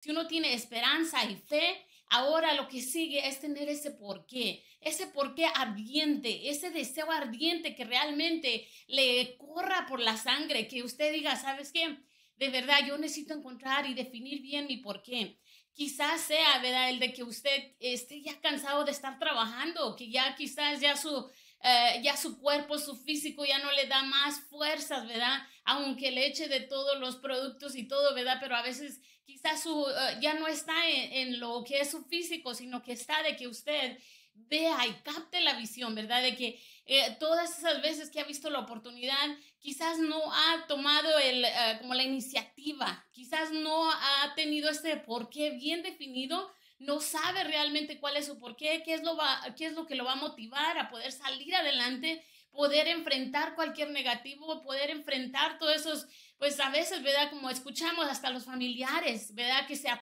Si uno tiene esperanza y fe, ahora lo que sigue es tener ese porqué, ese porqué ardiente, ese deseo ardiente que realmente le corra por la sangre, que usted diga, ¿sabes qué? De verdad, yo necesito encontrar y definir bien mi porqué. Quizás sea, ¿verdad? El de que usted esté ya cansado de estar trabajando, que ya quizás ya su eh, ya su cuerpo, su físico ya no le da más fuerzas, ¿verdad? Aunque le eche de todos los productos y todo, ¿verdad? Pero a veces quizás su, eh, ya no está en, lo que es su físico, sino que está de que usted vea y capte la visión, ¿verdad? De que eh, todas esas veces que ha visto la oportunidad, quizás no ha tomado como la iniciativa, quizás no ha tenido este qué bien definido no sabe realmente cuál es su porqué, qué es lo, qué es lo que lo va a motivar a poder salir adelante, poder enfrentar cualquier negativo, poder enfrentar todos esos, pues a veces, ¿verdad? Como escuchamos hasta los familiares, ¿verdad? Que se